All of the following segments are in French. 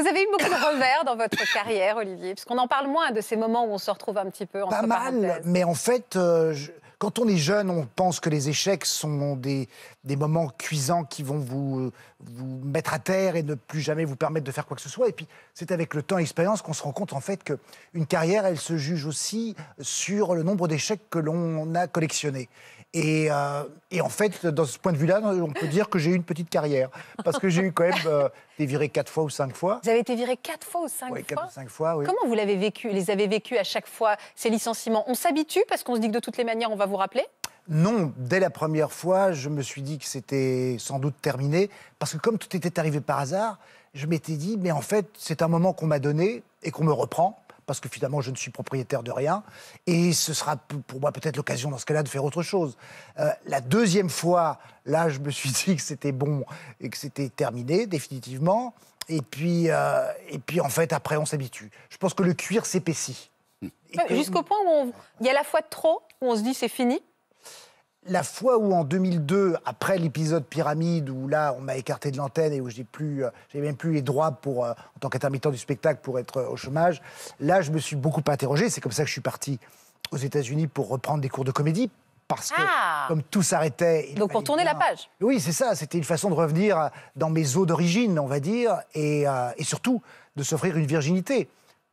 Vous avez eu beaucoup de revers dans votre carrière, Olivier, parce qu'on en parle moins de ces moments où on se retrouve un petit peu. Entre Pas mal, mais en fait, euh, quand on est jeune, on pense que les échecs sont des, des moments cuisants qui vont vous, euh, vous, mettre à terre et ne plus jamais vous permettre de faire quoi que ce soit. Et puis, c'est avec le temps et l'expérience qu'on se rend compte en fait qu'une carrière, elle se juge aussi sur le nombre d'échecs que l'on a collectionnés. Euh, et, en fait, dans ce point de vue-là, on peut dire que j'ai eu une petite carrière. Parce que j'ai eu quand même des euh, été quatre fois ou cinq fois. Vous avez été viré quatre fois ou cinq fois fois quatre ou cinq fois, oui. Comment vous l'avez vécu Les avez vécu à chaque fois, ces licenciements On s'habitue parce qu'on se dit que de toutes les manières, on va vous rappeler non, dès la première fois, je me suis dit que c'était sans doute terminé, parce que comme tout était arrivé par hasard, je m'étais dit, mais en fait, c'est un moment qu'on m'a donné et qu'on me reprend parce que finalement, je ne suis propriétaire de rien. Et ce sera pour moi peut-être l'occasion, dans ce cas-là, de faire autre chose. Euh, la deuxième fois, là, je me suis dit que c'était bon et que c'était terminé, définitivement. Et puis, euh, et puis, en fait, après, on s'habitue. Je pense que le cuir s'épaissit. Hmm. Jusqu'au point où il y a la fois trop, où on se dit c'est fini, la fois où en 2002, après l'épisode Pyramide, où là on m'a écarté de l'antenne et où j'ai plus, euh, même plus les droits pour, euh, en tant qu'intermittent du spectacle pour être euh, au chômage, là je me suis beaucoup interrogé. C'est comme ça que je suis parti aux États-Unis pour reprendre des cours de comédie. Parce que, ah comme tout s'arrêtait. Donc, pour tourner la page. Oui, c'est ça. C'était une façon de revenir dans mes eaux d'origine, on va dire, et surtout de s'offrir une virginité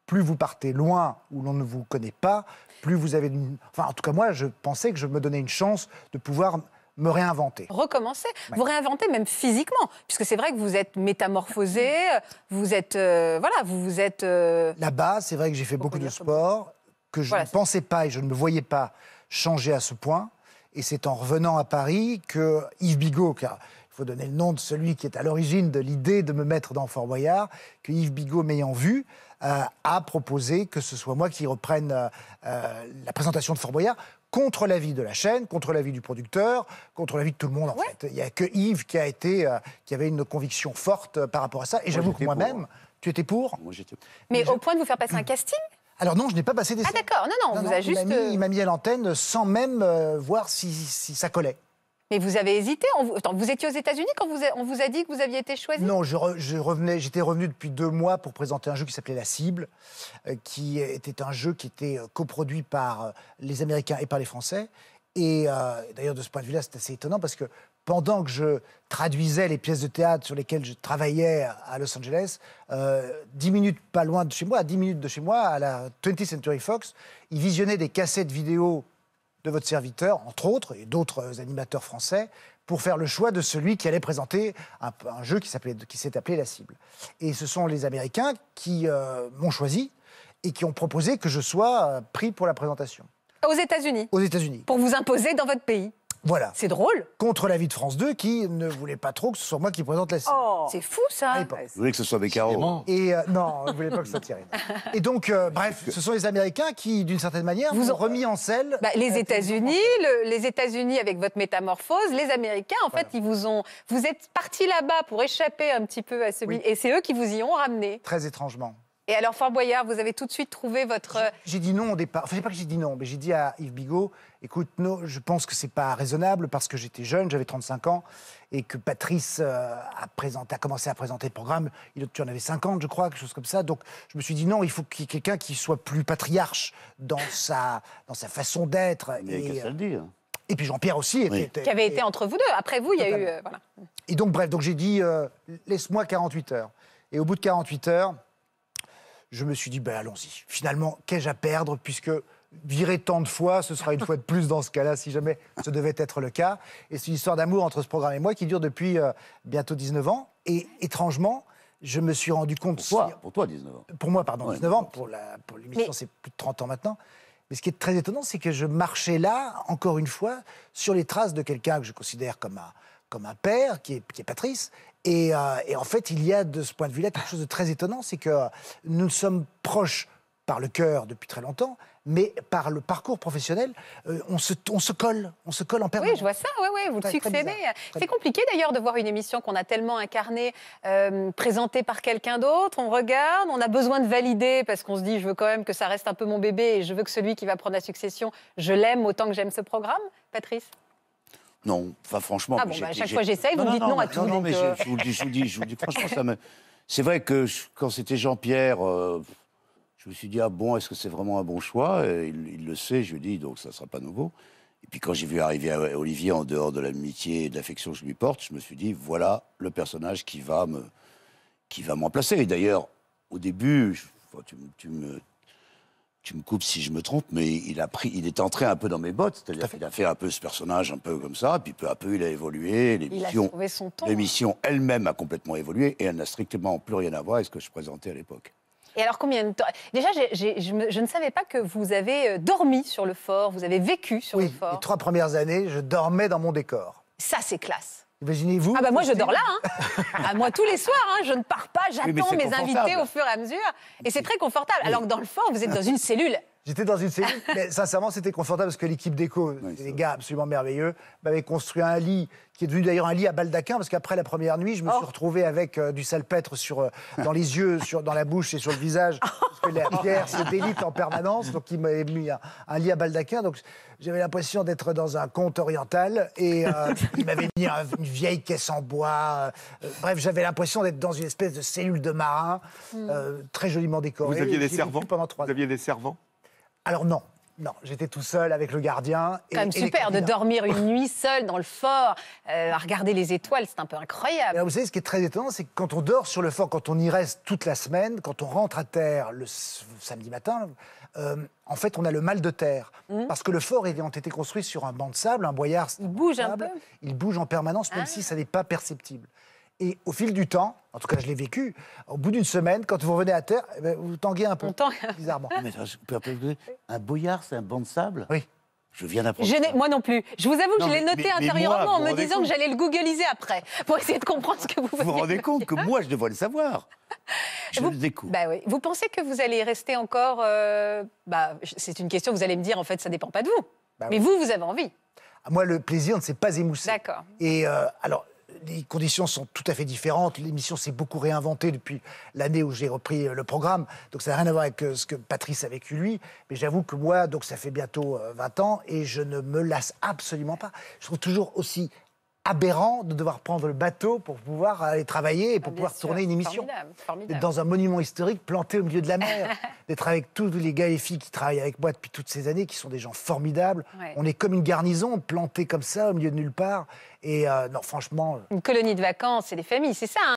plus vous partez loin où l'on ne vous connaît pas, plus vous avez. Enfin, en tout cas, moi, je pensais que je me donnais une chance de pouvoir me réinventer. Recommencer, vous réinventer même physiquement, puisque c'est vrai que vous êtes métamorphosé, vous êtes, euh, voilà, vous vous êtes. Euh, Là-bas, c'est vrai que j'ai fait beaucoup de sport que je ne pensais pas et je ne me voyais pas changer à ce point. Et c'est en revenant à Paris que Yves Bigot, car il faut donner le nom de celui qui est à l'origine de l'idée de me mettre dans Fort Boyard, que Yves Bigot m'ayant vu, euh, a proposé que ce soit moi qui reprenne euh, euh, la présentation de Fort Boyard contre l'avis de la chaîne, contre l'avis du producteur, contre l'avis de tout le monde en fait. Il n'y a que Yves qui a été, qui avait une conviction forte par rapport à ça. Et j'avoue que moi-même, hein. tu étais pour. Moi j'étais. Mais, au point de vous faire passer un casting alors non, je n'ai pas passé des. Ah d'accord, non, non, vous a juste. Il m'a mis, à l'antenne sans même voir si, si ça collait. Mais vous avez hésité. vous... étiez aux États-Unis quand on vous a dit que vous aviez été choisi Non, je, revenais, j'étais revenu depuis deux mois pour présenter un jeu qui s'appelait La Cible, euh, qui était un jeu qui était euh, coproduit par euh, les Américains et par les Français. Et d'ailleurs, de ce point de vue-là, c'est assez étonnant parce que pendant que je traduisais les pièces de théâtre sur lesquelles je travaillais à Los Angeles, dix minutes pas loin de chez moi, à 10 minutes de chez moi, à la 20th Century Fox, ils visionnaient des cassettes vidéo de votre serviteur, entre autres, et d'autres animateurs français, pour faire le choix de celui qui allait présenter un, jeu qui, s'appelait, s'est appelé La Cible. Et ce sont les Américains qui euh, m'ont choisi et qui ont proposé que je sois euh, pris pour la présentation. Aux États-Unis Aux États-Unis. Pour vous imposer dans votre pays voilà. C'est drôle. Contre l'avis de France 2 qui ne voulait pas trop que ce soit moi qui présente la série. Oh. c'est fou ça. Vous voulez que ce soit Beccaro Et euh, non, vous voulez pas que ça tire. Et donc, euh, bref, ce sont les Américains qui, d'une certaine manière, vous ont remis en selle. Bah, les États-Unis, les États-Unis avec votre métamorphose, les Américains, en fait, ils vous ont. Vous êtes partis là-bas pour échapper un petit peu à celui. Et c'est eux qui vous y ont ramené. Très étrangement. Et alors, Fort Boyard, vous avez tout de suite trouvé votre. J'ai euh, dit non au départ. Enfin, c'est pas que j'ai dit non, mais j'ai dit à Yves Bigot écoute, non, je pense que c'est pas raisonnable parce que j'étais jeune, j'avais 35 ans, et que Patrice euh, a, a commencé à présenter le programme. Il, tu en avait 50, je crois, quelque chose comme ça. Donc, je me suis dit non, il faut qu'il y ait quelqu'un qui soit plus patriarche dans sa, dans sa façon d'être. Il ce que ça le dire. Euh, et puis Jean-Pierre aussi. qui avait été entre vous deux. Après vous, il y a eu. Et donc, bref, donc j'ai dit laisse-moi 48 heures. Et au bout de 48 heures, je me suis dit, ben allons-y. Finalement, qu'ai-je à perdre puisque virer tant de fois, ce sera une fois de plus dans ce cas-là, si jamais ce devait être le cas. Et c'est une histoire d'amour entre ce programme et moi qui dure depuis euh, bientôt 19 ans. Et étrangement, je me suis rendu compte... Pour toi, pour toi 19 ans. Pour moi, pardon, 19 ans. Pour l'émission, c'est plus de 30 ans maintenant. Mais ce qui est très étonnant, c'est que je marchais là, encore une fois, sur les traces de quelqu'un que je considère comme un, comme un père, qui est, qui est Patrice, euh, et, en fait, il y a de ce point de vue-là quelque chose de très étonnant, c'est que nous sommes proches par le cœur depuis très longtemps, mais par le parcours professionnel, euh, on, se, colle, on se colle en permanence. Oui, je vois ça, oui, oui, vous le succédez. C'est compliqué d'ailleurs de voir une émission qu'on a tellement incarnée, euh, présentée par quelqu'un d'autre, on regarde, on a besoin de valider parce qu'on se dit je veux quand même que ça reste un peu mon bébé et je veux que celui qui va prendre la succession, je l'aime autant que j'aime ce programme. Patrice non, enfin franchement. Ah bah, à chaque fois j'essaye, vous me dites non, à tout. Non, non, mais euh. je, vous le dis, je vous dis, franchement, ça me. C'est vrai que quand c'était Jean-Pierre, euh, je me suis dit, ah bon, est-ce que c'est vraiment un bon choix Et il, le sait, je lui dis, donc ça ne sera pas nouveau. Et puis quand j'ai vu arriver euh, Olivier en dehors de l'amitié et de l'affection que je lui porte, je me suis dit, voilà le personnage qui va me qui va Et d'ailleurs, au début, tu, tu me tu me coupes si je me trompe, mais il a pris, il est entré un peu dans mes bottes, c'est-à-dire a fait un peu ce personnage un peu comme ça, puis peu à peu il a évolué, l'émission, l'émission elle-même a complètement évolué et elle n'a strictement plus rien à voir avec ce que je présentais à l'époque. Et alors combien de temps Déjà, je, ne savais pas que vous avez euh, dormi sur le fort, vous avez vécu sur le fort. Les trois premières années, je dormais dans mon décor. Ça, c'est classe. Imaginez-vous. Ah bah moi je dors là, hein. Ah, moi tous les soirs, hein, je ne pars pas, j'attends mes invités au fur et à mesure, et c'est très confortable. Alors que dans le fort, vous êtes dans une cellule. J'étais dans une cellule, mais sincèrement c'était confortable parce que l'équipe déco, des gars absolument merveilleux, m'avait construit un lit qui est devenu d'ailleurs un lit à baldaquin parce qu'après la première nuit, je me oh. suis retrouvé avec euh, du salpêtre sur euh, dans les yeux, sur dans la bouche et sur le visage. Oh que la délite en permanence, donc il m'avait mis un, lit à baldaquin, donc j'avais l'impression d'être dans un conte oriental, et euh, il m'avait mis une vieille caisse en bois. Euh, bref, j'avais l'impression d'être dans une espèce de cellule de marin, hmm. euh, très joliment décorée. des Vous aviez des servants alors non, non, j'étais tout seul avec le gardien. C'est quand même super de dormir une nuit seul dans le fort, euh, à regarder les étoiles, c'est un peu incroyable. vous savez, ce qui est très étonnant, c'est que quand on dort sur le fort, quand on y reste toute la semaine, quand on rentre à terre le samedi matin, euh, en fait, on a le mal de terre. Hmm. Parce que le fort ayant été construit sur un banc de sable, un boyard. Il bouge un peu. Il bouge en permanence, même ah. si ça n'est pas perceptible. Et au fil du temps, en tout cas, je l'ai vécu, au bout d'une semaine, quand vous revenez à terre, eh ben, vous tanguez un peu. Bizarrement. un boyard, c'est un banc de sable Oui. Je viens d'apprendre. Moi non plus. Je vous avoue que je l'ai noté intérieurement en me disant que j'allais le googliser après pour essayer de comprendre ce que vous Vous vous rendez compte que moi, je devrais le savoir. Je vous, le découvre. Bah vous pensez que vous allez rester encore. Euh, bah, c'est une question que vous allez me dire, en fait, ça dépend pas de vous. Bah mais vous, vous avez envie. Ah, moi, le plaisir ne s'est pas émoussé. D'accord. Et euh, alors, les conditions sont tout à fait différentes. L'émission s'est beaucoup réinventée depuis l'année où j'ai repris euh, le programme. Donc ça n'a rien à voir avec euh, ce que Patrice a vécu lui. Mais j'avoue que moi, donc ça fait bientôt 20 euh, ans et je ne me lasse absolument pas. Je trouve toujours aussi aberrant de devoir prendre le bateau pour pouvoir aller travailler et pour ah, pouvoir tourner une émission. Dans un monument historique planté au milieu de la mer, d'être avec tous les gars et filles qui travaillent avec moi depuis toutes ces années, qui sont des gens formidables. On est comme une garnison plantée comme ça au milieu de nulle part. Et euh, non, franchement. Euh, une colonie de vacances et des familles, c'est ça. Hein